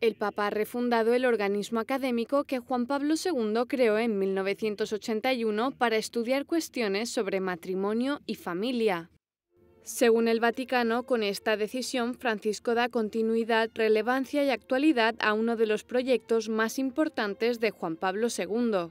El Papa ha refundado el organismo académico que Juan Pablo II creó en 1981 para estudiar cuestiones sobre matrimonio y familia. Según el Vaticano, con esta decisión Francisco da continuidad, relevancia y actualidad a uno de los proyectos más importantes de Juan Pablo II.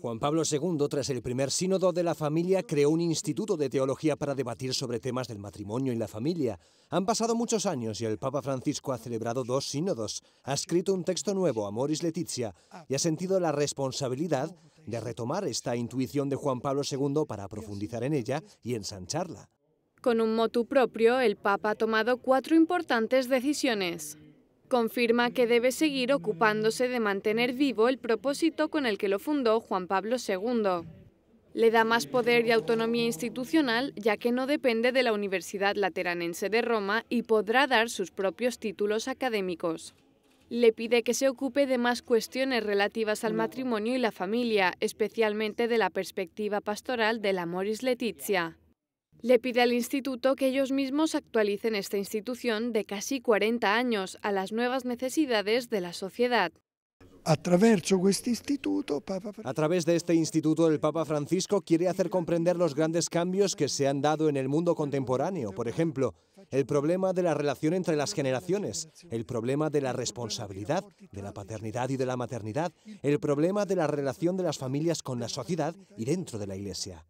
Juan Pablo II, tras el primer sínodo de la familia, creó un instituto de teología para debatir sobre temas del matrimonio y la familia. Han pasado muchos años y el Papa Francisco ha celebrado dos sínodos, ha escrito un texto nuevo, Amoris Letizia, y ha sentido la responsabilidad de retomar esta intuición de Juan Pablo II para profundizar en ella y ensancharla. Con un motu propio, el Papa ha tomado cuatro importantes decisiones confirma que debe seguir ocupándose de mantener vivo el propósito con el que lo fundó Juan Pablo II. Le da más poder y autonomía institucional, ya que no depende de la Universidad Lateranense de Roma y podrá dar sus propios títulos académicos. Le pide que se ocupe de más cuestiones relativas al matrimonio y la familia, especialmente de la perspectiva pastoral de la Moris Letizia. Le pide al Instituto que ellos mismos actualicen esta institución de casi 40 años a las nuevas necesidades de la sociedad. A través de este instituto, el Papa Francisco quiere hacer comprender los grandes cambios que se han dado en el mundo contemporáneo. Por ejemplo, el problema de la relación entre las generaciones, el problema de la responsabilidad, de la paternidad y de la maternidad, el problema de la relación de las familias con la sociedad y dentro de la Iglesia.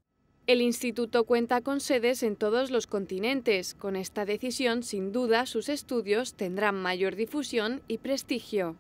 El instituto cuenta con sedes en todos los continentes. Con esta decisión, sin duda, sus estudios tendrán mayor difusión y prestigio.